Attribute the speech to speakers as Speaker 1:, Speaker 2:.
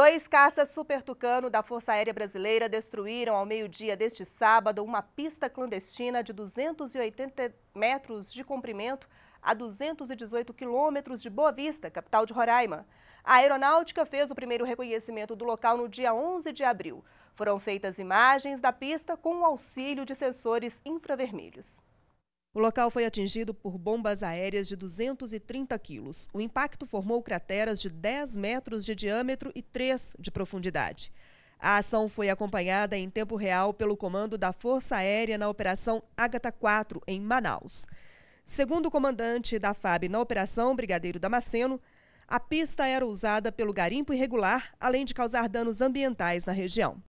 Speaker 1: Dois caças Super Tucano da Força Aérea Brasileira destruíram ao meio-dia deste sábado uma pista clandestina de 280 metros de comprimento a 218 quilômetros de Boa Vista, capital de Roraima. A aeronáutica fez o primeiro reconhecimento do local no dia 11 de abril. Foram feitas imagens da pista com o auxílio de sensores infravermelhos. O local foi atingido por bombas aéreas de 230 quilos. O impacto formou crateras de 10 metros de diâmetro e 3 de profundidade. A ação foi acompanhada em tempo real pelo comando da Força Aérea na Operação Ágata 4, em Manaus. Segundo o comandante da FAB na operação, Brigadeiro Damasceno, a pista era usada pelo garimpo irregular, além de causar danos ambientais na região.